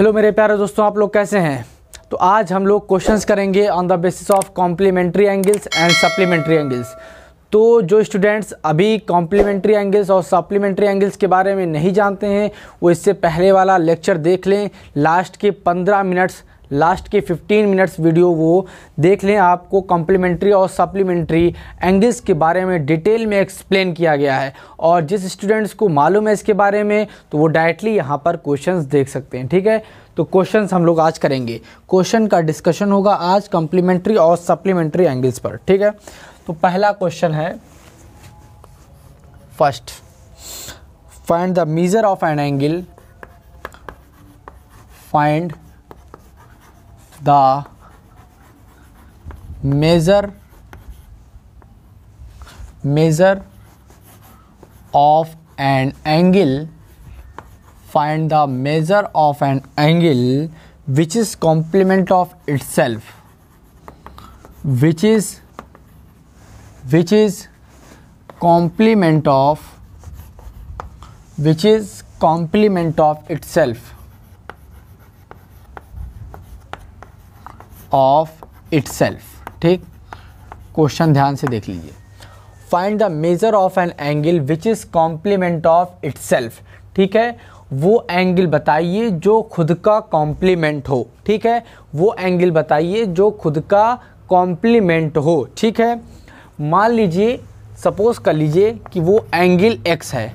hello मेरे प्यारे दोस्तों आप लोग कैसे हैं तो आज हम लोग क्वेश्चंस करेंगे on the basis of complementary angles and supplementary angles तो जो स्टूडेंट्स अभी कॉम्प्लीमेंट्री एंगल्स और सप्लीमेंट्री एंगल्स के बारे में नहीं जानते हैं वो इससे पहले वाला लेक्चर देख लें लास्ट के पंद्रह मिनट्स लास्ट के 15 मिनट्स वीडियो वो देख लें आपको कॉम्प्लीमेंट्री और सप्लीमेंट्री एंगल्स के बारे में डिटेल में एक्सप्लेन किया गया है और जिस स्टूडेंट्स को मालूम है इसके बारे में तो वो डायरेक्टली यहाँ पर क्वेश्चन देख सकते हैं ठीक है तो क्वेश्चन हम लोग आज करेंगे क्वेश्चन का डिस्कशन होगा आज कॉम्प्लीमेंट्री और सप्लीमेंट्री एंगल्स पर ठीक है तो पहला क्वेश्चन है first find the measure of an angle find the measure measure of an angle find the measure of an angle which is complement of itself which is which is complement of which is complement of itself of itself ठीक question ध्यान से देख लीजिए find the measure of an angle which is complement of itself ठीक है वो angle बताइए जो खुद का कॉम्प्लीमेंट हो ठीक है वो एंगल बताइए जो खुद का कॉम्प्लीमेंट हो ठीक है मान लीजिए सपोज कर लीजिए कि वो एंगल एक्स है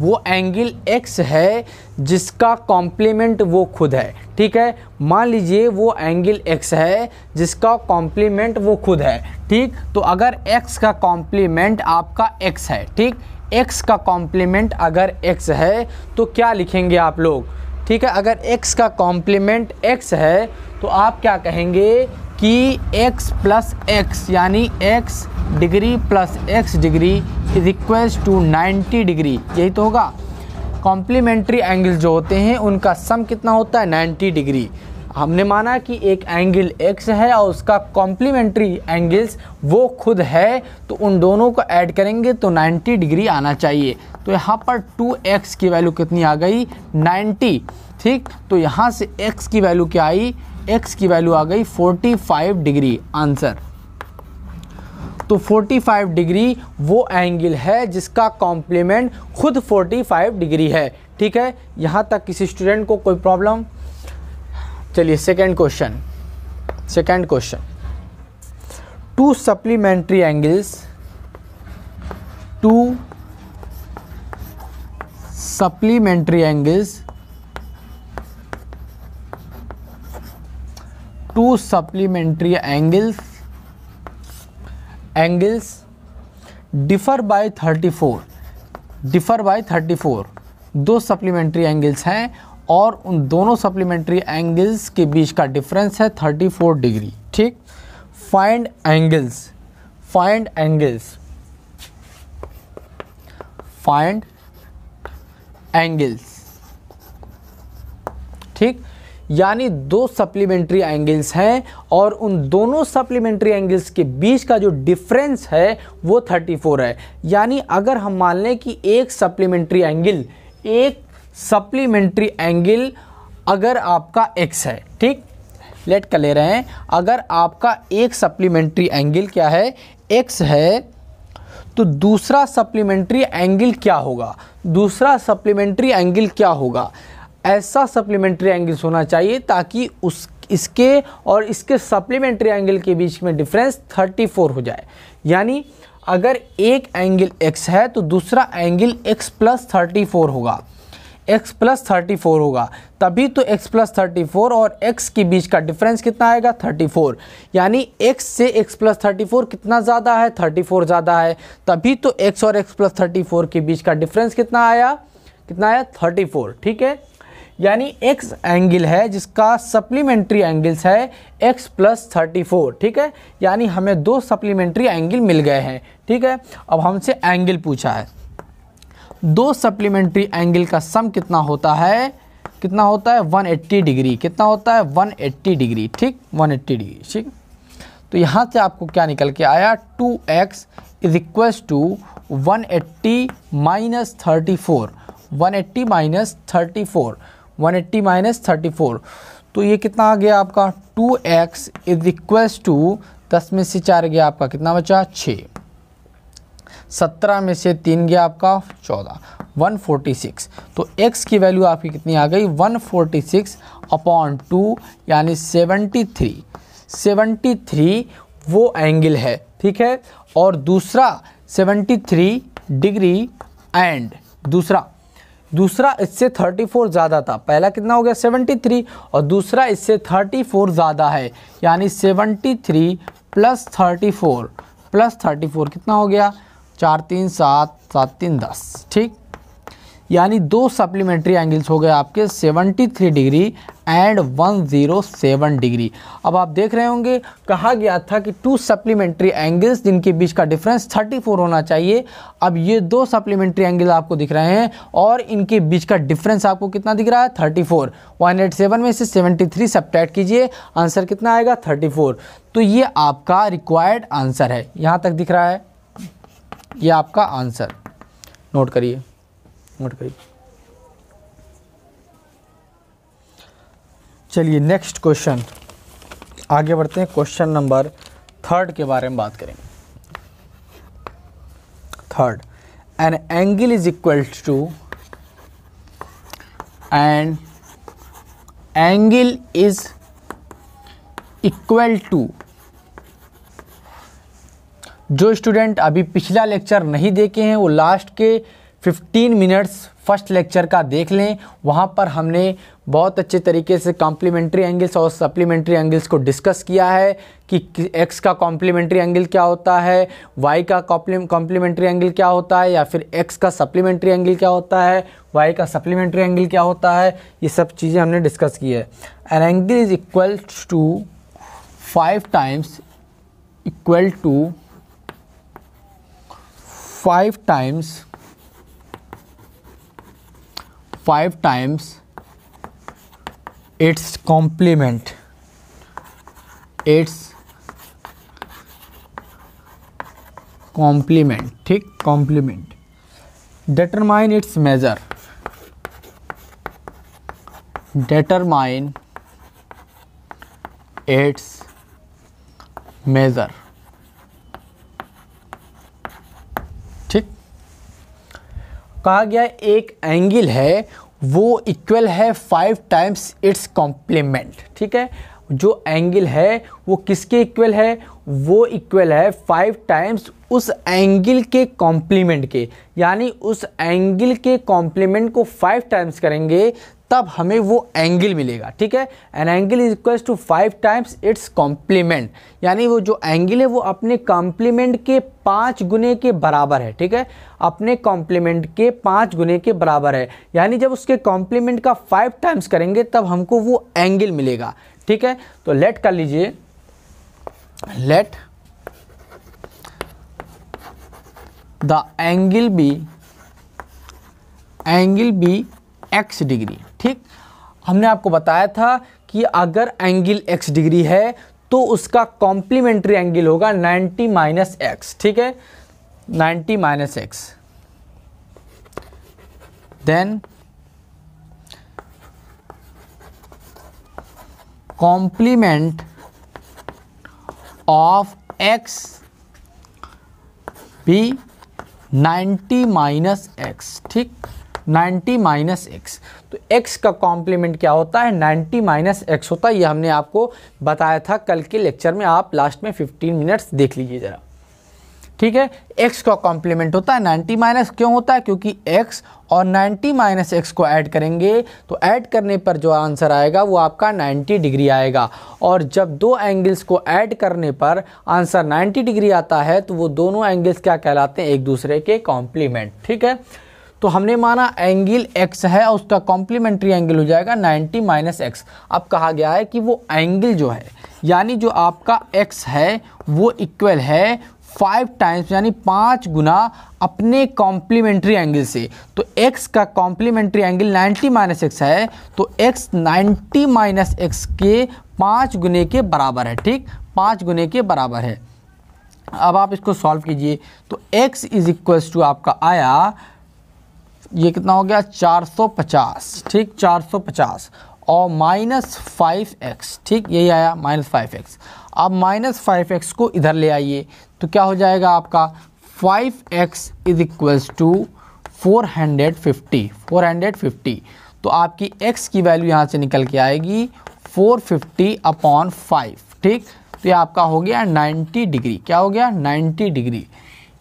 वो एंगल एक्स है जिसका कॉम्प्लीमेंट वो खुद है ठीक है मान लीजिए वो एंगल एक्स है जिसका कॉम्प्लीमेंट वो खुद है ठीक तो अगर एक्स का कॉम्प्लीमेंट आपका एक्स है ठीक एक्स का कॉम्प्लीमेंट अगर एक्स है तो क्या लिखेंगे आप लोग ठीक है अगर एक्स का कॉम्प्लीमेंट एक्स है तो आप क्या कहेंगे कि x प्लस एक्स यानी x degree plus x degree is equals to 90 degree यही तो होगा कॉम्प्लीमेंट्री एंगल जो होते हैं उनका सम कितना होता है 90 डिग्री हमने माना कि एक एंगल x है और उसका कॉम्प्लीमेंट्री एंगल्स वो खुद है तो उन दोनों को ऐड करेंगे तो 90 डिग्री आना चाहिए तो यहाँ पर 2x की वैल्यू कितनी आ गई 90 ठीक तो यहाँ से x की वैल्यू क्या आई एक्स की वैल्यू आ गई 45 डिग्री आंसर तो 45 डिग्री वो एंगल है जिसका कॉम्प्लीमेंट खुद 45 डिग्री है ठीक है यहाँ तक किसी स्टूडेंट को कोई प्रॉब्लम चलिए second question second question two supplementary angles two supplementary angles two supplementary angles angles differ by 34 differ by 34 दो सप्लीमेंट्री एंगल्स हैं और उन दोनों सप्लीमेंट्री एंगल्स के बीच का डिफरेंस है 34 डिग्री ठीक find angles find angles find angles ठीक यानी दो सप्लीमेंट्री एंगल्स हैं और उन दोनों सप्लीमेंट्री एंगल्स के बीच का जो डिफरेंस है वो 34 है यानी अगर हम मान लें कि एक सप्लीमेंट्री एंगल एक सप्लीमेंट्री एंगल अगर आपका एक्स है ठीक लेट कर ले रहे हैं अगर आपका एक सप्लीमेंट्री एंगल क्या है एक्स है तो दूसरा सप्लीमेंट्री एंगल क्या होगा दूसरा सप्लीमेंट्री एंगल क्या होगा ऐसा सप्लीमेंट्री एंगल्स होना चाहिए ताकि उस इसके और इसके सप्लीमेंट्री एंगल के बीच में डिफरेंस 34 हो जाए यानी अगर एक एंगल x है तो दूसरा एंगल x प्लस थर्टी होगा x प्लस थर्टी होगा तभी तो x प्लस थर्टी और x के बीच का डिफरेंस कितना आएगा 34 यानी x से x प्लस थर्टी कितना ज़्यादा है 34 ज़्यादा है तभी तो x और x प्लस थर्टी के बीच का डिफरेंस कितना आया कितना आया 34 ठीक है यानी एक्स एंगल है जिसका सप्लीमेंट्री एंगल्स है एक्स प्लस थर्टी फोर ठीक है यानी हमें दो सप्लीमेंट्री एंगल मिल गए हैं ठीक है अब हमसे एंगल पूछा है दो सप्लीमेंट्री एंगल का सम कितना होता है कितना होता है 180 डिग्री कितना होता है 180 डिग्री ठीक 180 डिग्री ठीक तो यहाँ से आपको क्या निकल के आया 2x x is equal to one eighty minus thirty four one eighty minus thirty four one eighty minus thirty four तो ये कितना आ गया आपका two x is equal to दस में से चार गया आपका कितना बचा छः सत्रह में से तीन गया आपका चौदह वन फोर्टी सिक्स तो एक्स की वैल्यू आपकी कितनी आ गई one forty six upon two यानी सेवेंटी थ्री सेवेंटी थ्री वो एंगल है ठीक है और दूसरा सेवेंटी थ्री डिग्री एंड दूसरा दूसरा इससे 34 ज़्यादा था पहला कितना हो गया 73 और दूसरा इससे 34 ज़्यादा है यानी 73 प्लस थर्टी प्लस थर्टी कितना हो गया चार तीन सात सात तीन दस ठीक यानी दो सप्लीमेंट्री एंगल्स हो गए आपके 73 डिग्री एंड 107 डिग्री अब आप देख रहे होंगे कहा गया था कि टू सप्लीमेंट्री एंगल्स जिनके बीच का डिफरेंस 34 होना चाहिए अब ये दो सप्लीमेंट्री एंगल आपको दिख रहे हैं और इनके बीच का डिफरेंस आपको कितना दिख रहा है 34 सेवन में से 73 सप्टैट कीजिए आंसर कितना आएगा 34 तो ये आपका रिक्वायर्ड आंसर है यहाँ तक दिख रहा है ये आपका आंसर नोट करिए नोट करिए चलिए नेक्स्ट क्वेश्चन आगे बढ़ते हैं क्वेश्चन नंबर थर्ड के बारे में बात करेंगे third an angle is equal to and angle is equal to जो स्टूडेंट अभी पिछला लेक्चर नहीं देखे हैं वो लास्ट के 15 मिनट्स फर्स्ट लेक्चर का देख लें वहाँ पर हमने बहुत अच्छे तरीके से कॉम्प्लीमेंट्री एंगल्स और सप्लीमेंट्री एंगल्स को डिस्कस किया है कि एक्स का कॉम्प्लीमेंट्री एंगल क्या होता है वाई का कॉम्प्लीमेंट्री एंगल क्या होता है या फिर एक्स का सप्लीमेंट्री एंगल क्या होता है वाई का सप्लीमेंट्री एंगल क्या होता है ये सब चीज़ें हमने डिस्कस की है an angle is equal to five times equal to five times 5 times its complement its complement thick complement determine its measure determine its measure कहा गया एक एंगल है वो इक्वल है फाइव टाइम्स इट्स कॉम्प्लीमेंट ठीक है जो एंगल है वो किसके इक्वल है वो इक्वल है फाइव टाइम्स उस एंगल के कॉम्प्लीमेंट के यानी उस एंगल के कॉम्प्लीमेंट को फाइव टाइम्स करेंगे तब हमें वो एंगल मिलेगा ठीक है an angle is equals to five times its complement यानी वो जो एंगल है वो अपने कॉम्प्लीमेंट के पाँच गुने के बराबर है ठीक है अपने कॉम्प्लीमेंट के पाँच गुने के बराबर है यानी जब उसके कॉम्प्लीमेंट का फाइव टाइम्स करेंगे तब हमको वो एंगल मिलेगा ठीक है तो लेट कर लीजिए let the angle be angle be x degree ठीक हमने आपको बताया था कि अगर एंगल एक्स डिग्री है तो उसका कॉम्प्लीमेंट्री एंगल होगा 90 माइनस एक्स ठीक है 90 minus x then complement of x भी 90 माइनस एक्स ठीक 90 माइनस एक्स तो x का कॉम्प्लीमेंट क्या होता है 90 माइनस एक्स होता है ये हमने आपको बताया था कल के लेक्चर में आप लास्ट में 15 मिनट्स देख लीजिए ज़रा ठीक है x का कॉम्प्लीमेंट होता है 90 माइनस क्यों होता है क्योंकि x और 90 माइनस एक्स को ऐड करेंगे तो ऐड करने पर जो आंसर आएगा वो आपका 90 डिग्री आएगा और जब दो एंगल्स को ऐड करने पर आंसर 90 डिग्री आता है तो वो दोनों एंगल्स क्या कहलाते हैं एक दूसरे के कॉम्प्लीमेंट ठीक है तो हमने माना एंगल एक्स है और उसका कॉम्प्लीमेंट्री एंगल हो जाएगा 90 माइनस एक्स अब कहा गया है कि वो एंगल जो है यानी जो आपका एक्स है वो इक्वल है फाइव टाइम्स यानी पाँच गुना अपने कॉम्प्लीमेंट्री एंगल से तो x का कॉम्प्लीमेंट्री एंगल 90 माइनस एक्स है तो x 90 माइनस एक्स के पाँच गुने के बराबर है ठीक पाँच गुने के बराबर है अब आप इसको सॉल्व कीजिए तो x इज इक्वल्स टू आपका आया ये कितना हो गया 450 ठीक 450 और माइनस फाइव एक्स ठीक यही आया माइनस फाइव एक्स अब माइनस फाइव एक्स को इधर ले आइए तो क्या हो जाएगा आपका five x is equals to four hundred fifty four hundred fifty तो आपकी एक्स की वैल्यू यहाँ से निकल के आएगी फोर फिफ्टी अपॉन फाइव ठीक तो ये आपका हो गया नाइन्टी डिग्री क्या हो गया नाइन्टी डिग्री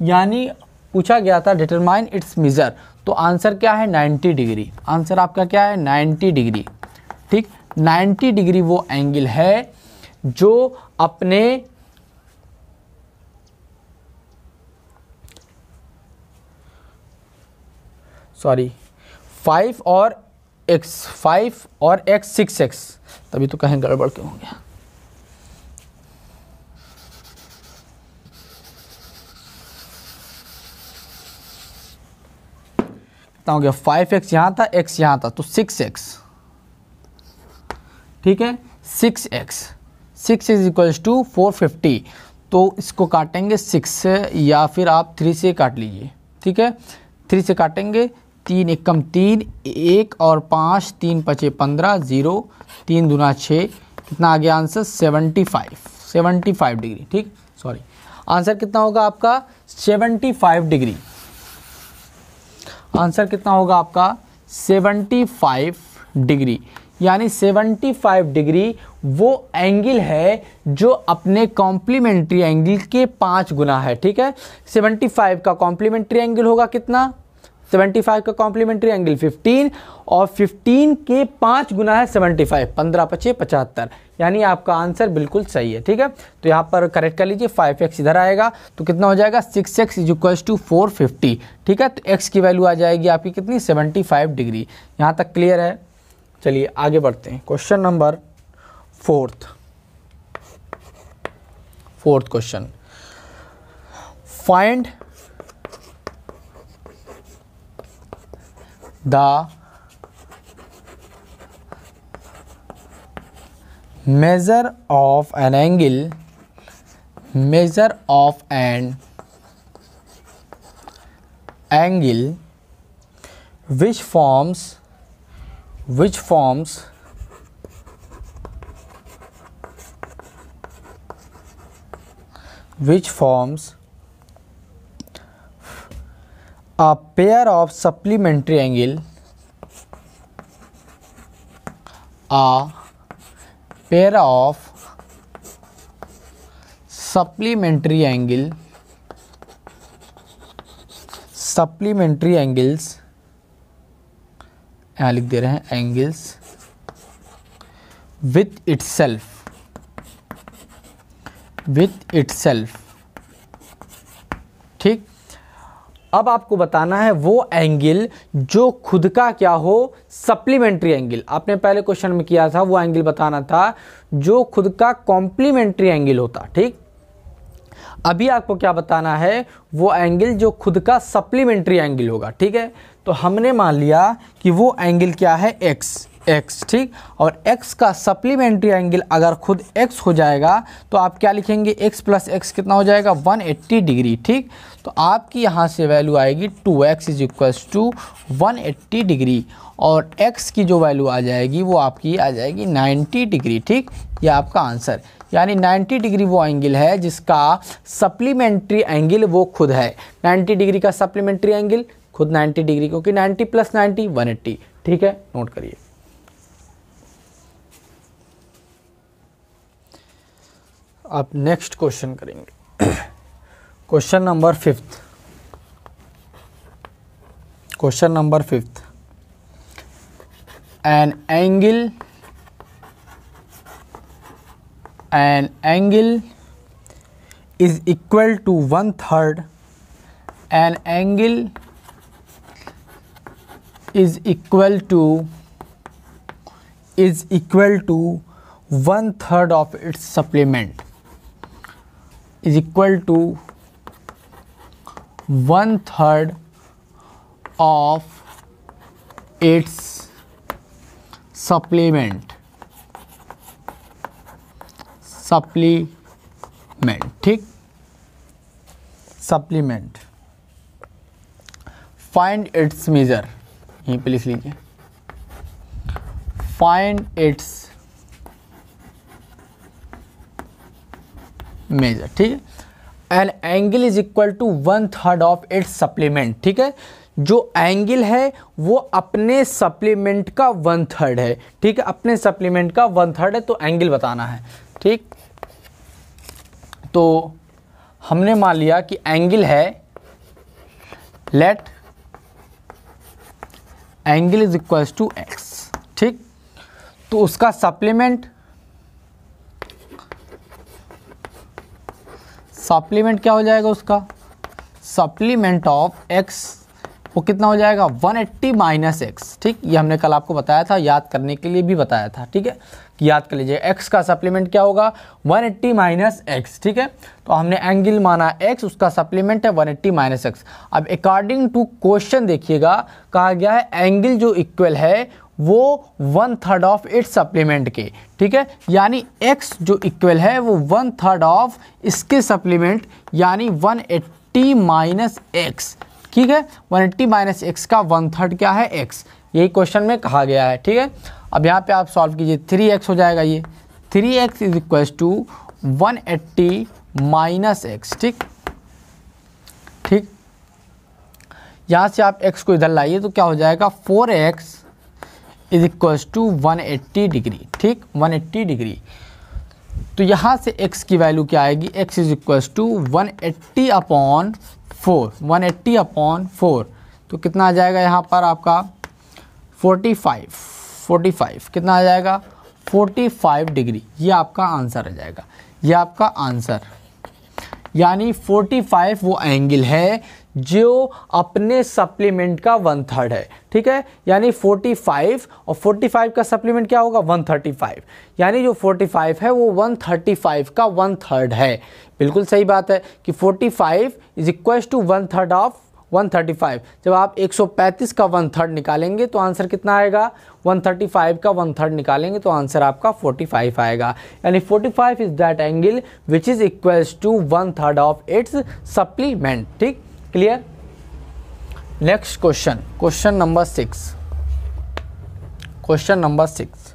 यानी पूछा गया था डिटरमाइन इट्स मिजर तो आंसर क्या है 90 डिग्री आंसर आपका क्या है 90 डिग्री ठीक 90 डिग्री वो एंगल है जो अपने सॉरी फाइव और एक्स फाइव और एक्स सिक्स एक्स तभी तो कहें गड़बड़ क्यों हो गया कितना हो गया फाइव एक्स यहाँ था एक्स यहाँ था तो सिक्स एक्स ठीक है six x six is equals to four fifty तो इसको काटेंगे सिक्स से या फिर आप थ्री से काट लीजिए ठीक है थ्री से काटेंगे तीन एक कम तीन एक और पाँच तीन पचे पंद्रह ज़ीरो तीन दुना छः कितना आ गया answer seventy five seventy five degree ठीक सॉरी आंसर कितना होगा आपका सेवेंटी फाइव डिग्री आंसर कितना होगा आपका 75 डिग्री यानी 75 डिग्री वो एंगल है जो अपने कॉम्प्लीमेंट्री एंगल के पाँच गुना है ठीक है 75 का कॉम्प्लीमेंट्री एंगल होगा कितना 75 का कॉम्प्लीमेंट्री एंगल 15 और 15 के पाँच गुना है 75 फाइव पंद्रह पचे पचहत्तर यानी आपका आंसर बिल्कुल सही है ठीक है तो यहाँ पर करेक्ट कर लीजिए फाइव एक्स इधर आएगा तो कितना हो जाएगा six x is equals to four fifty ठीक है तो x की वैल्यू आ जाएगी आपकी कितनी 75 डिग्री यहाँ तक क्लियर है चलिए आगे बढ़ते हैं question number fourth fourth question find the measure of an angle measure of an angle which forms which forms which forms a pair of supplementary angle a pair of supplementary angle supplementary angles यहाँ लिख दे रहे हैं angles with itself with itself ठीक अब आपको बताना है वो एंगल जो खुद का क्या हो सप्लीमेंट्री एंगल आपने पहले क्वेश्चन में किया था वो एंगल बताना था जो खुद का कॉम्प्लीमेंट्री एंगल होता ठीक अभी आपको क्या बताना है वो एंगल जो खुद का सप्लीमेंट्री एंगल होगा ठीक है तो हमने मान लिया कि वो एंगल क्या है एक्स एक्स ठीक और एक्स का सप्लीमेंट्री एंगल अगर खुद एक्स हो जाएगा तो आप क्या लिखेंगे एक्स प्लस एक्स कितना हो जाएगा 180 डिग्री ठीक तो आपकी यहाँ से वैल्यू आएगी 2x x is equals to one degree और x की जो वैल्यू आ जाएगी वो आपकी आ जाएगी 90 डिग्री ठीक ये आपका आंसर यानी 90 डिग्री वो एंगल है जिसका सप्लीमेंट्री एंगल वो खुद है 90 डिग्री का सप्लीमेंट्री एंगल खुद 90 डिग्री क्योंकि 90 प्लस 90 180 ठीक है नोट करिए आप नेक्स्ट क्वेश्चन करेंगे question number fifth question number fifth an angle an angle is equal to one third an angle is equal to is equal to one third of its supplement is equal to one third of its supplement supplement ठीक supplement find its measure यहीं पे लिख लीजिए find its measure ठीक है an angle is equal to one third of its supplement ठीक है जो एंगल है वो अपने सप्लीमेंट का वन थर्ड है ठीक है अपने सप्लीमेंट का वन थर्ड है तो एंगल बताना है ठीक तो हमने मान लिया कि एंगल है let angle is equal to x ठीक तो उसका सप्लीमेंट सप्लीमेंट क्या हो जाएगा उसका सप्लीमेंट ऑफ एक्स वो कितना हो जाएगा 180 एट्टी माइनस एक्स ठीक ये हमने कल आपको बताया था याद करने के लिए भी बताया था ठीक है याद कर लीजिए एक्स का सप्लीमेंट क्या होगा 180 एट्टी माइनस एक्स ठीक है तो हमने एंगल माना एक्स उसका सप्लीमेंट है 180 एट्टी माइनस एक्स अब अकॉर्डिंग टू क्वेश्चन देखिएगा कहा गया है एंगल जो इक्वल है वो one third of its supplement के ठीक है यानी एक्स जो इक्वल है वो वन थर्ड ऑफ इसके सप्लीमेंट यानी वन एट्टी माइनस एक्स ठीक है वन एट्टी माइनस एक्स का वन थर्ड क्या है एक्स यही क्वेश्चन में कहा गया है ठीक है अब यहाँ पे आप सॉल्व कीजिए थ्री एक्स हो जाएगा ये three x is equal to one eighty minus x ठीक ठीक यहाँ से आप एक्स को इधर लाइए तो क्या हो जाएगा four x is equals to one eighty degree ठीक वन एट्टी डिग्री तो यहाँ से x की वैल्यू क्या आएगी x is equals to one eighty upon four one eighty upon four तो कितना आ जाएगा यहाँ पर आपका फोर्टी फाइव फोर्टी फाइव कितना आ जाएगा फोर्टी फाइव डिग्री ये आपका आंसर आ जाएगा ये आपका आंसर यानी 45 वो एंगल है जो अपने सप्लीमेंट का वन थर्ड है ठीक है यानी 45 और 45 का सप्लीमेंट क्या होगा 135 यानी जो 45 है वो 135 का वन थर्ड है बिल्कुल सही बात है कि 45 five is equal to one third of 135 जब आप 135 का वन थर्ड निकालेंगे तो आंसर कितना आएगा 135 का वन थर्ड निकालेंगे तो आंसर आपका 45 आएगा यानी 45 is that angle which is equals to one third of its supplement ठीक clear next question question number six question number six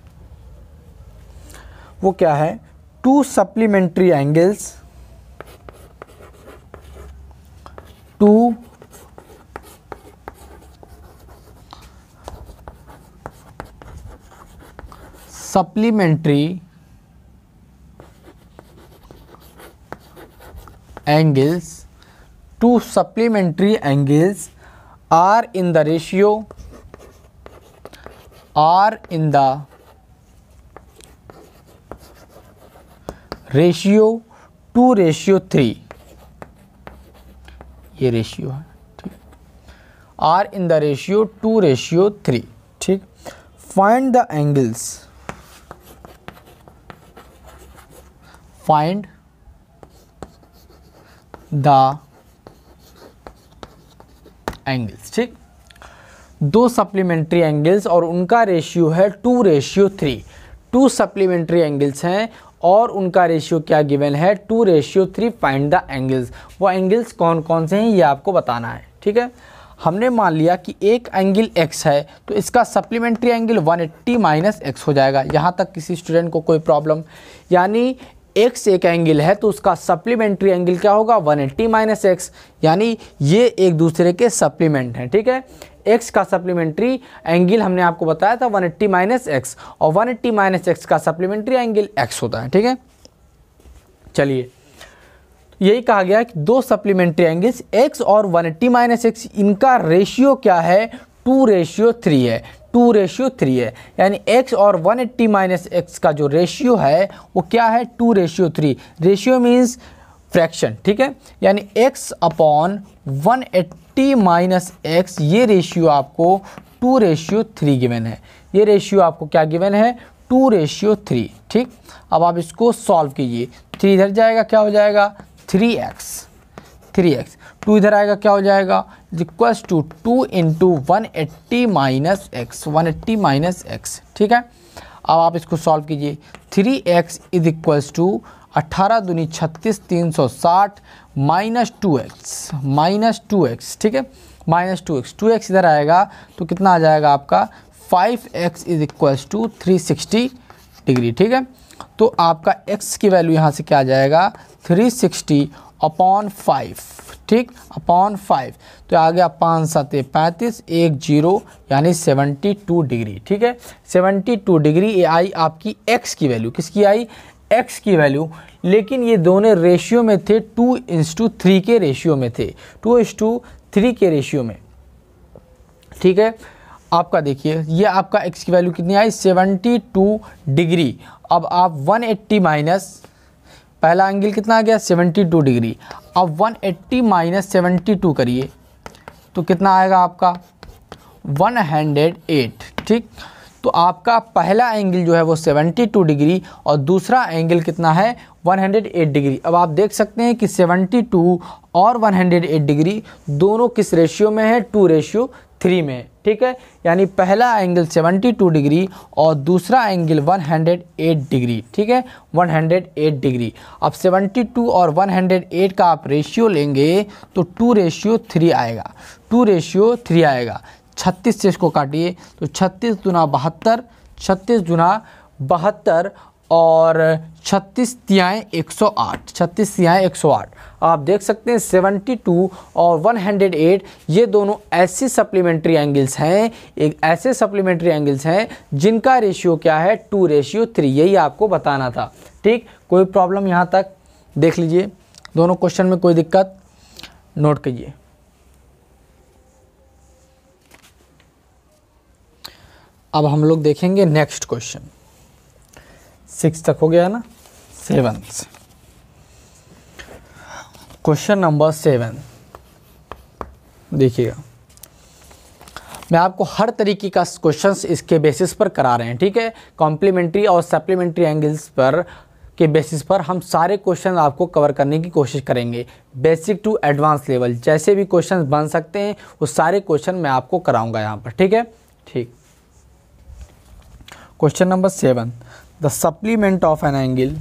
वो क्या है two supplementary angles two supplementary angles two supplementary angles are in the ratio are in the ratio two ratio three ये ratio है ठीक are in the ratio two ratio three ठीक find the angles find the angles ठीक दो supplementary angles और उनका ratio है two ratio three two supplementary angles हैं और उनका रेशियो क्या गिवन है two ratio three find the angles वो एंगल्स कौन कौन से हैं ये आपको बताना है ठीक है हमने मान लिया कि एक एंगल x है तो इसका supplementary angle 180 eighty minus x हो जाएगा यहाँ तक किसी स्टूडेंट को कोई प्रॉब्लम यानी एक्स एक एंगल है तो उसका सप्लीमेंट्री एंगल क्या होगा 180 एट्टी माइनस एक्स यानी ये एक दूसरे के सप्लीमेंट हैं ठीक है एक्स का सप्लीमेंट्री एंगल हमने आपको बताया था 180 एट्टी माइनस एक्स और 180 एट्टी माइनस एक्स का सप्लीमेंट्री एंगल एक्स होता है ठीक है चलिए यही कहा गया कि दो सप्लीमेंट्री एंगल्स एक्स और वन एट्टी माइनस एक्स इनका रेशियो क्या है टू रेशियो थ्री है टू रेशियो थ्री है यानी एक्स और वन एट्टी माइनस एक्स का जो रेशियो है वो क्या है two ratio three ratio means fraction ठीक है यानी x upon one eighty minus x ये रेशियो आपको टू रेशियो थ्री गिवन है ये रेशियो आपको क्या गिवन है टू रेशियो थ्री ठीक अब आप इसको सॉल्व कीजिए थ्री इधर जाएगा क्या हो जाएगा three x three x two इधर आएगा क्या हो जाएगा equals to two into one eighty minus x one eighty minus x ठीक है अब आप इसको सॉल्व कीजिए three x is equals to अट्ठारह दूनी छत्तीस तीन सौ साठ minus two x minus two x ठीक है minus two x two x इधर आएगा तो कितना आ जाएगा आपका five x is equals to three sixty degree ठीक है तो आपका एक्स की वैल्यू यहाँ से क्या आ जाएगा थ्री सिक्सटी अपॉन फाइव ठीक अपॉन फाइव तो आ गया पाँच सात पैंतीस एक जीरो यानी सेवेंटी टू डिग्री ठीक है सेवेंटी टू डिग्री ये आई आपकी एक्स की वैल्यू किसकी आई एक्स की वैल्यू लेकिन ये दोनों रेशियो में थे टू इंस टू थ्री के रेशियो में थे टू इंस टू थ्री के रेशियो में ठीक है आपका देखिए ये आपका एक्स की वैल्यू कितनी आई सेवेंटी टू डिग्री अब आप वन एट्टी माइनस पहला एंगल कितना आ गया 72 डिग्री अब 180 एट्टी माइनस सेवेंटी करिए तो कितना आएगा आपका 108 ठीक तो आपका पहला एंगल जो है वो 72 डिग्री और दूसरा एंगल कितना है 108 डिग्री अब आप देख सकते हैं कि 72 और 108 डिग्री दोनों किस रेशियो में है टू रेशियो थ्री में ठीक है यानी पहला एंगल 72 डिग्री और दूसरा एंगल 108 डिग्री ठीक है 108 डिग्री अब 72 और 108 का आप रेशियो लेंगे तो टू रेशियो थ्री आएगा टू रेशियो थ्री आएगा छत्तीस से इसको काटिए तो छत्तीस दुना बहत्तर छत्तीस दुना बहत्तर और छत्तीस तियाएँ एक सौ आठ छत्तीस तियाएँ एक सौ आठ आप देख सकते हैं सेवेंटी टू और वन हंड्रेड एट ये दोनों ऐसे सप्लीमेंट्री एंगल्स हैं एक ऐसे सप्लीमेंट्री एंगल्स हैं जिनका रेशियो क्या है टू रेशियो थ्री यही आपको बताना था ठीक कोई प्रॉब्लम यहाँ तक देख लीजिए दोनों क्वेश्चन में कोई दिक्कत नोट करिए अब हम लोग देखेंगे नेक्स्ट क्वेश्चन सिक्स तक हो गया ना सेवन क्वेश्चन नंबर सेवन देखिएगा मैं आपको हर तरीके का क्वेश्चंस इसके बेसिस पर करा रहे हैं ठीक है कॉम्प्लीमेंट्री और सप्लीमेंट्री एंगल्स पर के बेसिस पर हम सारे क्वेश्चन आपको कवर करने की कोशिश करेंगे बेसिक टू एडवांस लेवल जैसे भी क्वेश्चन बन सकते हैं वो सारे क्वेश्चन मैं आपको कराऊंगा यहाँ पर ठीक है ठीक question number seven the supplement of an angle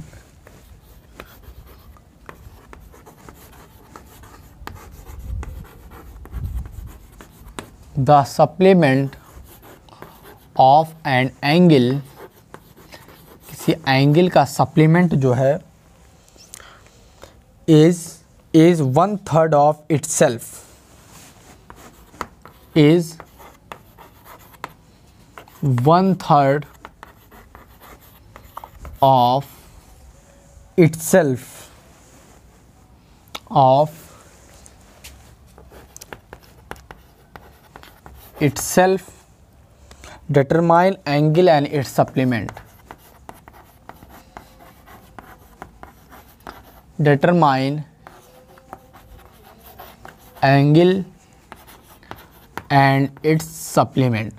the supplement of an angle किसी एंगल का सप्लीमेंट जो है is is one third of itself is one third of itself of itself determine angle and its supplement determine angle and its supplement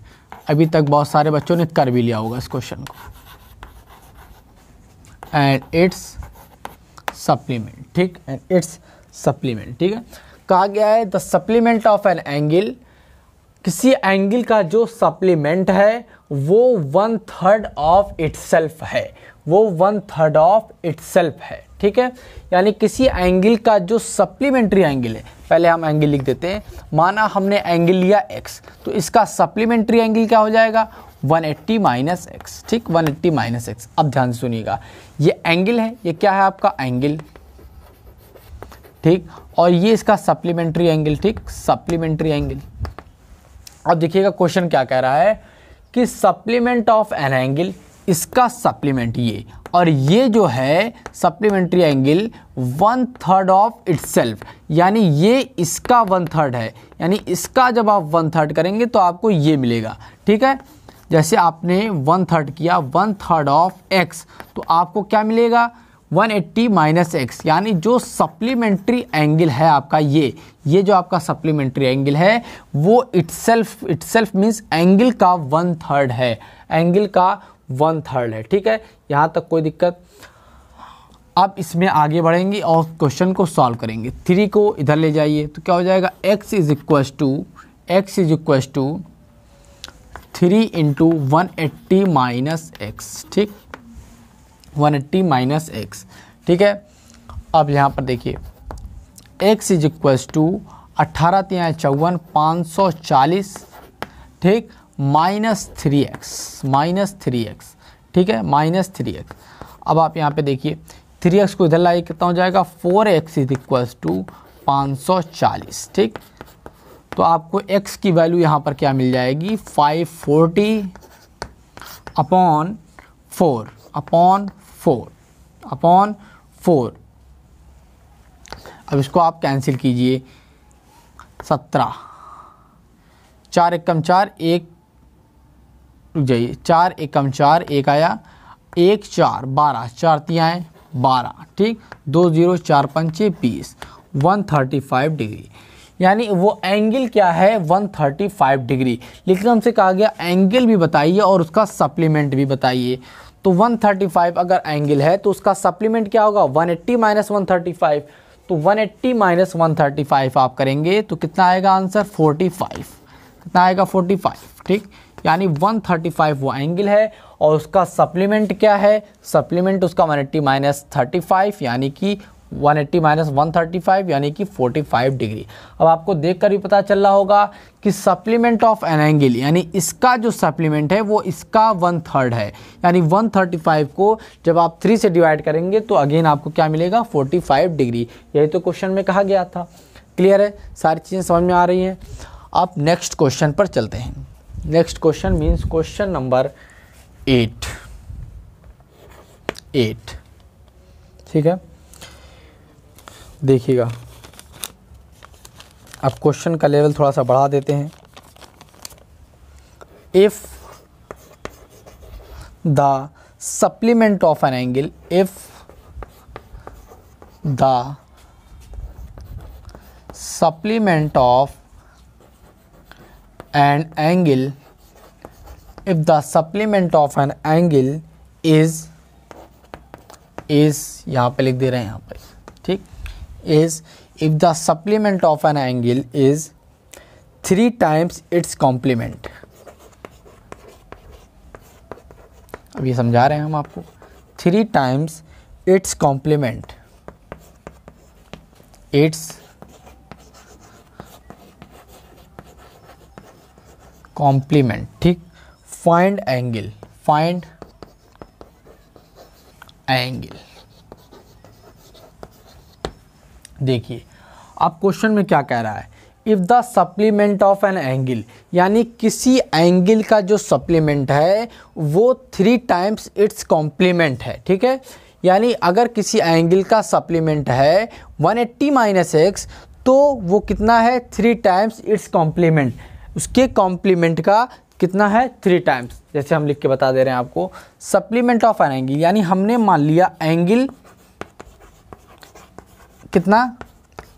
अभी तक बहुत सारे बच्चों ने कर भी लिया होगा इस क्वेश्चन को एंड इट्स सप्लीमेंट ठीक एंड इट्स सप्लीमेंट ठीक है कहा गया है the supplement of an angle किसी एंगल का जो सप्लीमेंट है वो वन थर्ड ऑफ इट्सल्फ है वो वन थर्ड ऑफ इट्सल्फ है ठीक है यानी किसी एंगल का जो सप्लीमेंट्री एंगल है पहले हम एंगल लिख देते हैं माना हमने एंगल लिया एक्स तो इसका सप्लीमेंट्री एंगल क्या हो जाएगा 180 एट्टी माइनस एक्स ठीक 180 एट्टी माइनस एक्स अब ध्यान सुनिएगा ये एंगल है ये क्या है आपका एंगल ठीक और ये इसका सप्लीमेंट्री एंगल ठीक सप्लीमेंट्री एंगल अब देखिएगा क्वेश्चन क्या कह रहा है कि सप्लीमेंट ऑफ एन एंगल इसका सप्लीमेंट ये और ये जो है supplementary angle one third of self यानी ये इसका वन थर्ड है यानी इसका जब आप वन थर्ड करेंगे तो आपको ये मिलेगा ठीक है जैसे आपने वन थर्ड किया वन थर्ड ऑफ एक्स तो आपको क्या मिलेगा 180 एट्टी माइनस एक्स यानी जो सप्लीमेंट्री एंगल है आपका ये ये जो आपका सप्लीमेंट्री एंगल है वो इट्सल्फ इट्सल्फ मीन्स एंगल का वन थर्ड है एंगल का वन थर्ड है ठीक है यहाँ तक कोई दिक्कत अब इसमें आगे बढ़ेंगे और क्वेश्चन को सॉल्व करेंगे थ्री को इधर ले जाइए तो क्या हो जाएगा x is equals to x is equal to three into one eighty minus x ठीक वन एट्टी माइनस एक्स ठीक है अब यहाँ पर देखिए एक्स इज इक्वल्स टू अट्ठारह तिहाई चौवन पाँच सौ चालीस ठीक minus three x minus three x ठीक है माइनस थ्री एक्स अब आप यहाँ पे देखिए थ्री एक्स को इधर लाइए कितना हो जाएगा four x is equals to पाँच सौ चालीस ठीक तो आपको x की वैल्यू यहाँ पर क्या मिल जाएगी 540 upon four upon four upon four अब इसको आप कैंसिल कीजिए सत्रह चार एकम चार एक रुक जाइए चार एकम चार एक आया एक चार बारह चार तियाँ बारह ठीक दो ज़ीरो चार पंचे बीस वन थर्टी फाइव डिग्री यानी वो एंगल क्या है 135 डिग्री लेकिन हमसे कहा गया एंगल भी बताइए और उसका सप्लीमेंट भी बताइए तो 135 अगर एंगल है तो उसका सप्लीमेंट क्या होगा 180 एट्टी माइनस वन तो 180 एट्टी माइनस वन आप करेंगे तो कितना आएगा आंसर 45 कितना आएगा 45 ठीक यानी 135 वो एंगल है और उसका सप्लीमेंट क्या है सप्लीमेंट उसका 180 एट्टी माइनस थर्टी यानी कि 180 एट्टी माइनस वन यानी कि 45 डिग्री अब आपको देखकर भी पता चल रहा होगा कि सप्लीमेंट ऑफ एन एंगल यानी इसका जो सप्लीमेंट है वो इसका वन थर्ड है यानी 135 को जब आप थ्री से डिवाइड करेंगे तो अगेन आपको क्या मिलेगा 45 डिग्री यही तो क्वेश्चन में कहा गया था क्लियर है सारी चीज़ें समझ में आ रही हैं आप नेक्स्ट क्वेश्चन पर चलते हैं next question means question number eight eight ठीक है देखिएगा अब क्वेश्चन का लेवल थोड़ा सा बढ़ा देते हैं if the supplement of an angle if the supplement of an angle if the supplement of an angle is is यहां पे लिख दे रहे हैं यहां पर ठीक is if the supplement of an angle is 3 times its complement अब ये समझा रहे हैं हम आपको three times its complement its complement ठीक फाइंड एंगल फाइंड एंगल देखिए आप क्वेश्चन में क्या कह रहा है if the supplement of an angle यानी किसी एंगल का जो सप्लीमेंट है वो थ्री टाइम्स इट्स कॉम्प्लीमेंट है ठीक है यानी अगर किसी एंगल का सप्लीमेंट है 180 एट्टी माइनस एक्स तो वो कितना है थ्री टाइम्स इट्स कॉम्प्लीमेंट उसके कॉम्प्लीमेंट का कितना है थ्री टाइम्स जैसे हम लिख के बता दे रहे हैं आपको सप्लीमेंट ऑफ एन एंगल यानी हमने मान लिया एंगल कितना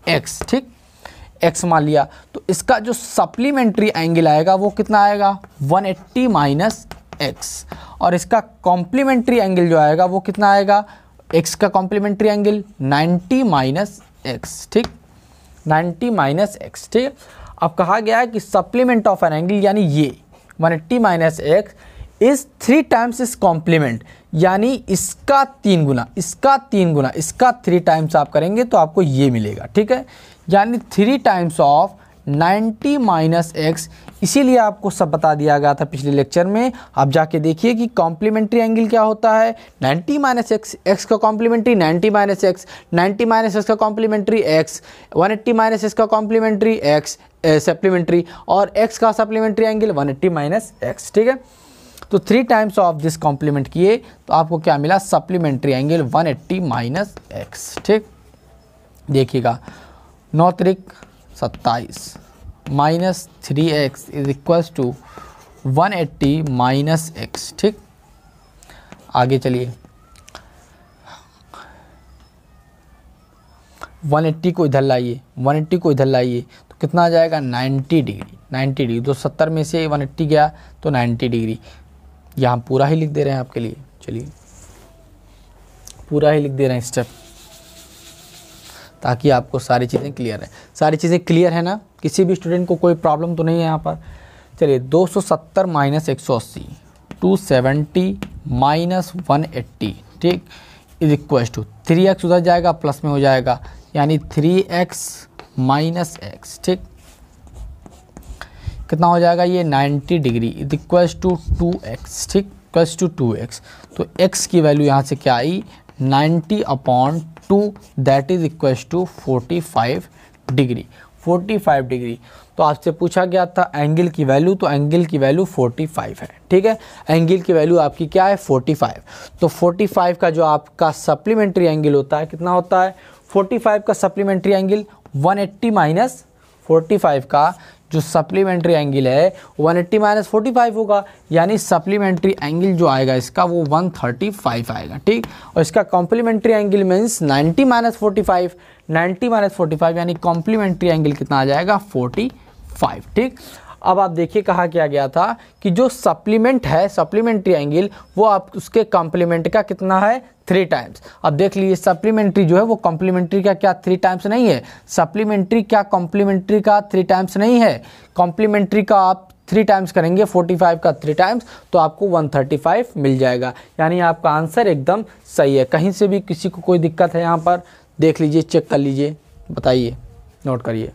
एक्स ठीक एक्स मान लिया तो इसका जो सप्लीमेंट्री एंगल आएगा वो कितना आएगा 180 एट्टी माइनस एक्स और इसका कॉम्प्लीमेंट्री एंगल जो आएगा वो कितना आएगा एक्स का कॉम्प्लीमेंट्री एंगल 90 माइनस एक्स ठीक 90 माइनस एक्स ठीक अब कहा गया है कि सप्लीमेंट ऑफ एन एंगल यानी ये 180 eighty minus x is three times इस कॉम्प्लीमेंट यानी इसका तीन गुना इसका तीन गुना इसका थ्री टाइम्स आप करेंगे तो आपको ये मिलेगा ठीक है यानी three times of 90 minus x इसीलिए आपको सब बता दिया गया था पिछले लेक्चर में आप जाके देखिए कि कॉम्प्लीमेंट्री एंगल क्या होता है 90 माइनस एक्स एक्स का complementary 90 minus x ninety minus x का कॉम्प्लीमेंट्री एक्स 180 माइनस एक्स का कॉम्प्लीमेंट्री एक्स सप्लीमेंट्री और एक्स का सप्लीमेंट्री एंगल 180 माइनस एक्स ठीक है तो three times of this complement किए तो आपको क्या मिला supplementary angle 180 eighty minus x ठीक देखिएगा नौ त्रिक सत्ताईस minus three x is equals to one eighty minus x ठीक आगे चलिए 180 को इधर लाइए 180 को इधर लाइए तो कितना आ जाएगा 90 डिग्री 90 डिग्री दो सत्तर में से 180 गया तो 90 डिग्री या हम पूरा ही लिख दे रहे हैं आपके लिए चलिए पूरा ही लिख दे रहे हैं स्टेप ताकि आपको सारी चीज़ें क्लियर है सारी चीज़ें क्लियर है ना किसी भी स्टूडेंट को कोई प्रॉब्लम तो नहीं है यहाँ पर चलिए 270 माइनस एक सौ अस्सी two seventy minus one eighty ठीक is equal to three x उधर जाएगा प्लस में हो जाएगा यानी थ्री एक्स माइनस एक्स ठीक कितना हो जाएगा ये 90 degree is equals to two x ठीक इक्वल्स टू टू एक्स तो एक्स की वैल्यू यहाँ से क्या आई 90 upon two that is equals to 45 degree 45 degree तो आपसे पूछा गया था एंगल की वैल्यू तो एंगल की वैल्यू 45 है ठीक है एंगल की वैल्यू आपकी क्या है 45 तो 45 का जो आपका सप्लीमेंट्री एंगल होता है कितना होता है 45 का supplementary angle 180 eighty minus forty का जो सप्लीमेंट्री एंगल है one eighty minus forty five होगा यानी सप्लीमेंट्री एंगल जो आएगा इसका वो वन थर्टी फाइव आएगा ठीक और इसका complementary angle means ninety minus forty five ninety minus forty five यानी कॉम्प्लीमेंट्री एंगल कितना आ जाएगा फोर्टी फाइव ठीक अब आप देखिए कहा क्या गया था कि जो सप्लीमेंट है सप्लीमेंट्री एंगल वो आप उसके कॉम्प्लीमेंट का कितना है थ्री टाइम्स अब देख लीजिए सप्लीमेंट्री जो है वो कॉम्प्लीमेंट्री का क्या थ्री टाइम्स नहीं है सप्लीमेंट्री क्या कॉम्प्लीमेंट्री का थ्री टाइम्स नहीं है कॉम्प्लीमेंट्री का आप थ्री टाइम्स करेंगे 45 का थ्री टाइम्स तो आपको 135 मिल जाएगा यानी आपका आंसर एकदम सही है कहीं से भी किसी को कोई दिक्कत है यहाँ पर देख लीजिए चेक कर लीजिए बताइए नोट करिए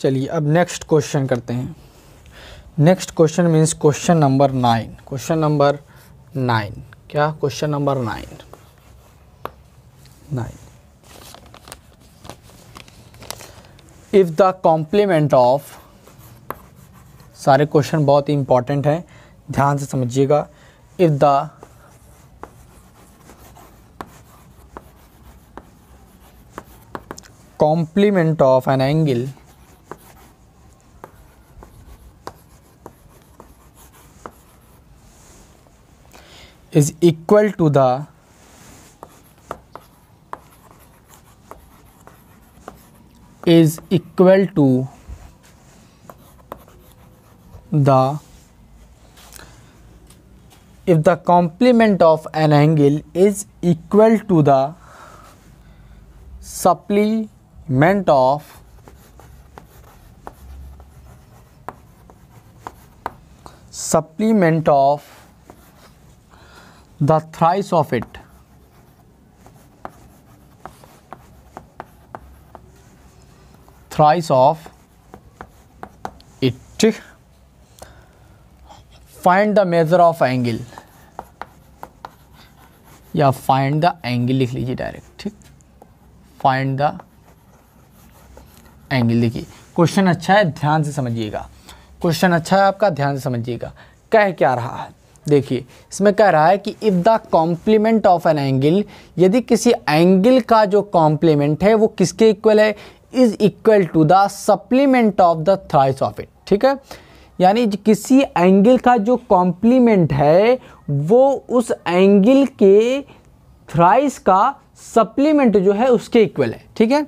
चलिए अब नेक्स्ट क्वेश्चन करते हैं next question means question number nine question number nine क्या question number nine nine if the complement of सारे क्वेश्चन बहुत ही इंपॉर्टेंट हैं ध्यान से समझिएगा if the complement of an angle is equal to the is equal to the if the complement of an angle is equal to the supplement of supplement of the thrice of it thrice of it find the measure of angle या find the angle लिख लीजिए direct ठीक find the angle देखिए question अच्छा है ध्यान से समझिएगा क्वेश्चन अच्छा है आपका ध्यान से समझिएगा कह क्या रहा है देखिए इसमें कह रहा है कि if the complement of an angle यदि किसी एंगल का जो कॉम्प्लीमेंट है वो किसके इक्वल है is equal to the supplement of the thrice of it ठीक है यानी किसी एंगल का जो कॉम्प्लीमेंट है वो उस एंगल के थ्राइस का सप्लीमेंट जो है उसके इक्वल है ठीक है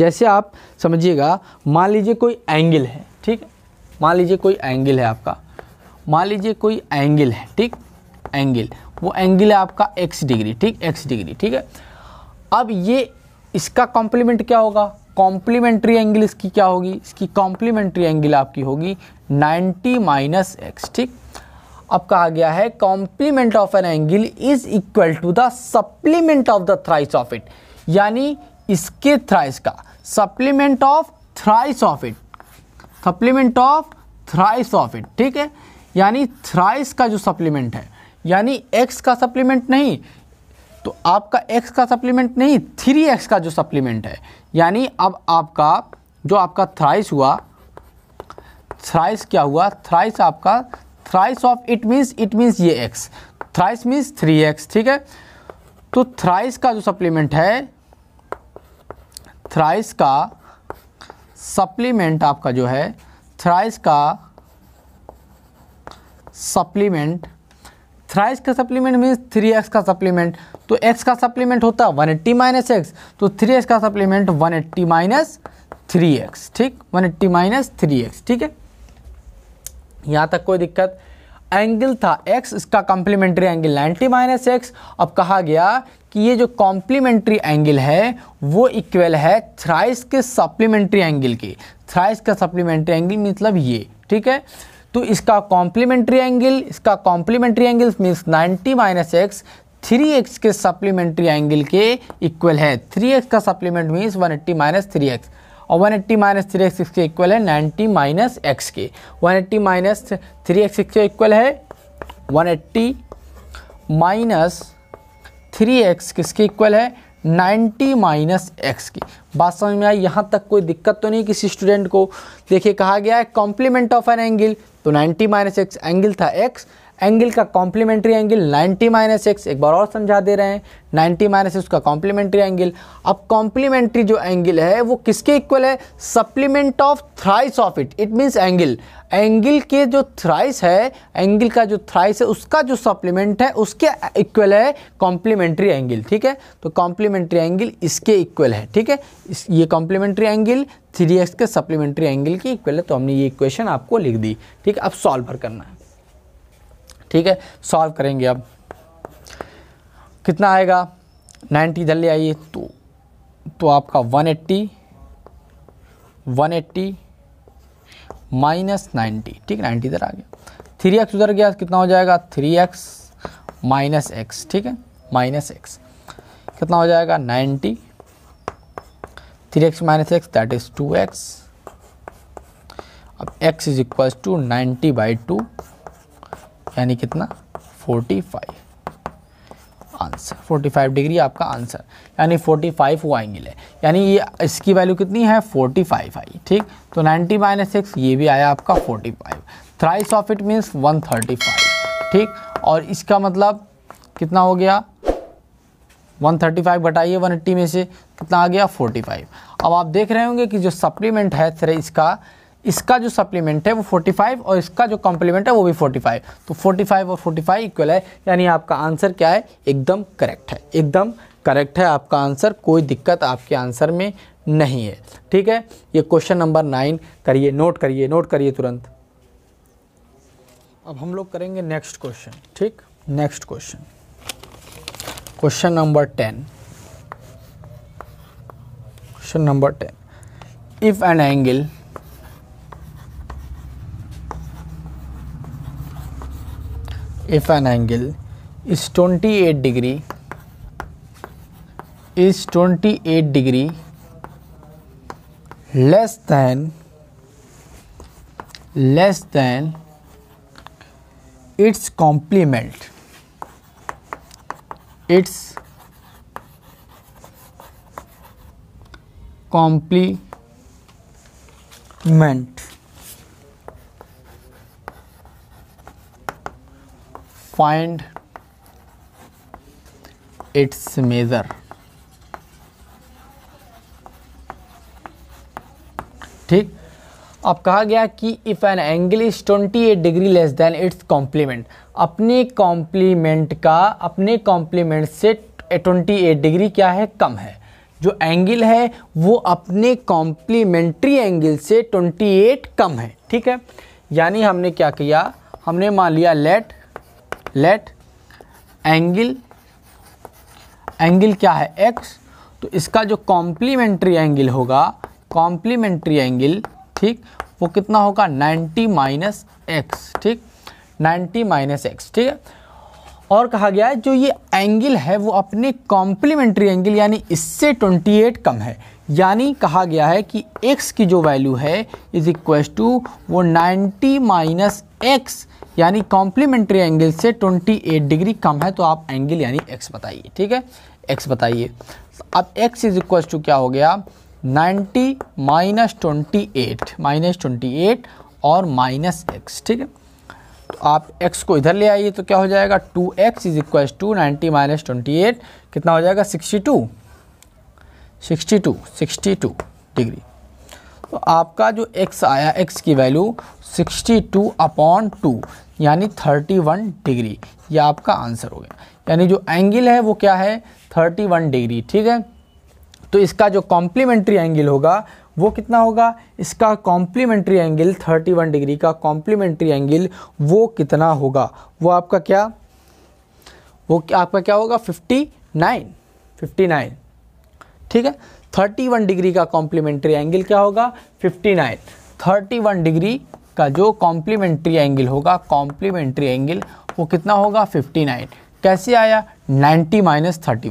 जैसे आप समझिएगा मान लीजिए कोई एंगल है ठीक है मान लीजिए कोई एंगल है आपका मान लीजिए कोई एंगल है ठीक एंगल वो एंगल है आपका एक्स डिग्री ठीक एक्स डिग्री ठीक है अब ये इसका कॉम्प्लीमेंट क्या होगा कॉम्प्लीमेंट्री एंगल इसकी क्या होगी इसकी कॉम्प्लीमेंट्री एंगल आपकी होगी 90 माइनस एक्स ठीक अब कहा गया है complement of an angle is equal to the supplement of the thrice of it यानी इसके थ्राइस का supplement of thrice of it supplement of thrice of it ठीक है यानी थ्राइस का जो सप्लीमेंट है यानी एक्स का सप्लीमेंट नहीं तो आपका एक्स का सप्लीमेंट नहीं थ्री एक्स का जो सप्लीमेंट है यानी अब आपका जो आपका थ्राइस हुआ थ्राइस क्या हुआ थ्राइस आपका thrice of it means it means ये x thrice means three x ठीक है तो थ्राइस का जो सप्लीमेंट है थ्राइस का सप्लीमेंट आपका जो है थ्राइस का सप्लीमेंट थ्राइस का सप्लीमेंट मीन्स थ्री एक्स का सप्लीमेंट तो एक्स का सप्लीमेंट होता है वन एट्टी माइनस एक्स तो थ्री एक्स का supplement one eighty minus three x ठीक one eighty minus three x ठीक है यहाँ तक कोई दिक्कत एंगल था x इसका complementary angle ninety minus x अब कहा गया कि ये जो कॉम्प्लीमेंट्री एंगल है वो इक्वल है थ्राइस के सप्लीमेंट्री एंगल के थ्राइस का सप्लीमेंट्री एंगल मतलब ये ठीक है तो इसका कॉम्प्लीमेंट्री एंगल इसका complementary angle means 90 minus x three x के सप्लीमेंट्री एंगल के इक्वल है थ्री एक्स का supplement means one eighty minus three x और one eighty minus three x इसके इक्वल है नाइन्टी माइनस एक्स के one eighty minus three x इसके equal है one eighty minus three x किसके इक्वल है 90 माइनस एक्स की बात समझ में आई यहाँ तक कोई दिक्कत तो नहीं किसी स्टूडेंट को देखिए कहा गया है कॉम्प्लीमेंट ऑफ एन एंगल तो 90 माइनस एक्स एंगल था एक्स एंगल का कॉम्प्लीमेंट्री एंगल 90 माइनस एक्स एक बार और समझा दे रहे हैं 90 माइनस उसका कॉम्प्लीमेंट्री एंगल अब कॉम्प्लीमेंट्री जो एंगल है वो किसके इक्वल है supplement of thrice of it it means angle angle के जो थ्राइस है एंगल का जो थ्राइस है उसका जो सप्लीमेंट है उसके इक्वल है कॉम्प्लीमेंट्री एंगल ठीक है तो कॉम्प्लीमेंट्री एंगल इसके इक्वल है ठीक है ये कॉम्प्लीमेंट्री एंगल थ्री एक्स के सप्लीमेंट्री एंगल की इक्वल है तो हमने ये इक्वेशन आपको लिख दी ठीक है अब सॉल्व करना है ठीक है सॉल्व करेंगे अब कितना आएगा 90 इधर ले आइए तो तो आपका 180 180 माइनस नाइन्टी ठीक नाइन्टी इधर आ गया थ्री एक्स उधर गया कितना हो जाएगा थ्री एक्स माइनस एक्स ठीक है माइनस एक्स कितना हो जाएगा ninety three x minus x that is two x अब x is equals to ninety by two यानी कितना 45 आंसर 45 डिग्री आपका आंसर यानी 45 फाइव वो एंगल है यानी ये इसकी वैल्यू कितनी है 45 आई ठीक तो 90 माइनस सिक्स ये भी आया आपका 45 five thrice of it means one ठीक और इसका मतलब कितना हो गया 135 थर्टी फाइव घटाइए वन में से कितना आ गया 45 अब आप देख रहे होंगे कि जो सप्लीमेंट है सर इसका इसका जो सप्लीमेंट है वो 45 और इसका जो कॉम्प्लीमेंट है वो भी 45 तो 45 और 45 इक्वल है यानी आपका आंसर क्या है एकदम करेक्ट है एकदम करेक्ट है आपका आंसर कोई दिक्कत आपके आंसर में नहीं है ठीक है ये क्वेश्चन नंबर नाइन करिए नोट करिए नोट करिए तुरंत अब हम लोग करेंगे नेक्स्ट क्वेश्चन ठीक next question question number ten question number ten if an angle if an angle is 28 degree is 28 degree less than less than its complement its complement find its measure ठीक अब कहा गया कि if an angle is 28 degree less than its complement अपने complement का अपने complement से 28 degree क्या है कम है जो एंगल है वो अपने कॉम्प्लीमेंट्री एंगल से 28 कम है ठीक है यानी हमने क्या किया हमने मान लिया लेट लेट एंगल एंगल क्या है एक्स तो इसका जो कॉम्प्लीमेंट्री एंगल होगा कॉम्प्लीमेंट्री एंगल ठीक वो कितना होगा 90 माइनस एक्स ठीक 90 माइनस एक्स ठीक है और कहा गया है जो ये एंगल है वो अपने कॉम्प्लीमेंट्री एंगल यानी इससे 28 कम है यानी कहा गया है कि x की जो वैल्यू है इज इक्वेस टू वो 90 माइनस एक्स यानी कॉम्प्लीमेंट्री एंगल से 28 डिग्री कम है तो आप एंगल यानी एक्स बताइए ठीक है एक्स बताइए अब एक्स इज इक्वल टू क्या हो गया 90 minus twenty eight minus twenty eight और माइनस एक्स ठीक है तो आप एक्स को इधर ले आइए तो क्या हो जाएगा two x is equal to ninety minus twenty eight कितना हो जाएगा टू सिक्सटी टू डिग्री तो आपका जो x आया x की value sixty two upon two यानी थर्टी वन डिग्री ये आपका आंसर हो गया यानी जो एंगल है वो क्या है थर्टी वन डिग्री ठीक है तो इसका जो कॉम्प्लीमेंट्री एंगल होगा वो कितना होगा इसका कॉम्प्लीमेंट्री एंगल 31 डिग्री का कॉम्प्लीमेंट्री एंगल वो कितना होगा वो आपका क्या वो आपका क्या होगा 59 59 ठीक है 31 डिग्री का कॉम्प्लीमेंट्री एंगल क्या होगा 59 31 डिग्री इसका जो कॉम्प्लीमेंट्री एंगल होगा कॉम्प्लीमेंट्री एंगल वो कितना होगा 59 कैसे आया 90 माइनस थर्टी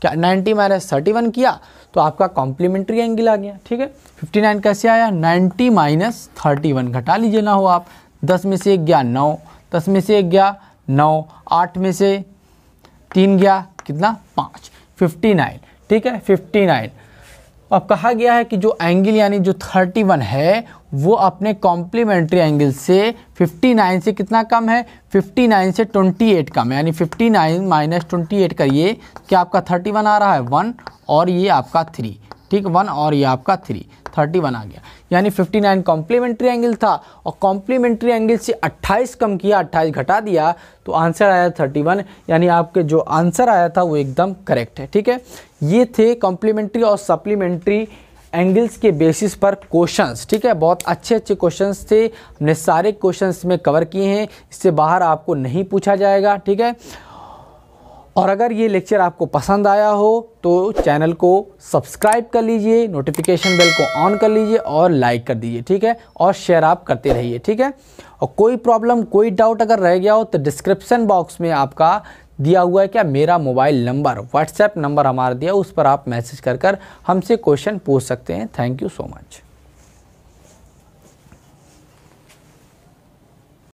क्या 90 माइनस थर्टी किया तो आपका कॉम्प्लीमेंट्री एंगल आ गया ठीक है 59 कैसे आया 90 माइनस थर्टी घटा लीजिए ना हो आप 10 में से एक गया 9 10 में से एक गया 9 8 में से तीन गया कितना पाँच 59 ठीक है 59 अब कहा गया है कि जो एंगल यानी जो 31 है वो अपने कॉम्प्लीमेंट्री एंगल से 59 से कितना कम है 59 से 28 कम है यानी 59 नाइन माइनस ट्वेंटी करिए कि आपका 31 आ रहा है वन और ये आपका थ्री ठीक वन और ये आपका थ्री थर्टी वन आ गया यानी फिफ्टी नाइन कॉम्प्लीमेंट्री एंगल था और कॉम्प्लीमेंट्री एंगल से अट्ठाईस कम किया अट्ठाईस घटा दिया तो आंसर आया थर्टी वन यानी आपके जो आंसर आया था वो एकदम करेक्ट है ठीक है ये थे कॉम्प्लीमेंट्री और सप्लीमेंट्री एंगल्स के बेसिस पर क्वेश्चंस ठीक है बहुत अच्छे अच्छे क्वेश्चंस थे हमने सारे क्वेश्चंस में कवर किए हैं इससे बाहर आपको नहीं पूछा जाएगा ठीक है और अगर ये लेक्चर आपको पसंद आया हो तो चैनल को सब्सक्राइब कर लीजिए नोटिफिकेशन बेल को ऑन कर लीजिए और लाइक कर दीजिए ठीक है और शेयर आप करते रहिए ठीक है और कोई प्रॉब्लम कोई डाउट अगर रह गया हो तो डिस्क्रिप्सन बॉक्स में आपका दिया हुआ है क्या मेरा मोबाइल नंबर व्हाट्सएप नंबर हमारा दिया उस पर आप मैसेज कर कर हमसे क्वेश्चन पूछ सकते हैं थैंक यू सो मच